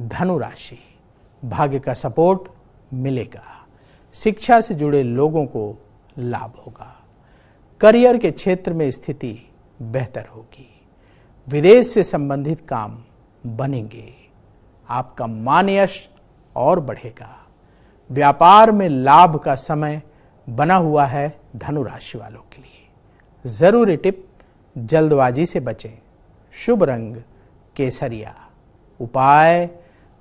धनु राशि भाग्य का सपोर्ट मिलेगा शिक्षा से जुड़े लोगों को लाभ होगा करियर के क्षेत्र में स्थिति बेहतर होगी विदेश से संबंधित काम बनेंगे आपका मान यश और बढ़ेगा व्यापार में लाभ का समय बना हुआ है धनु राशि वालों के लिए जरूरी टिप जल्दबाजी से बचें शुभ रंग केसरिया उपाय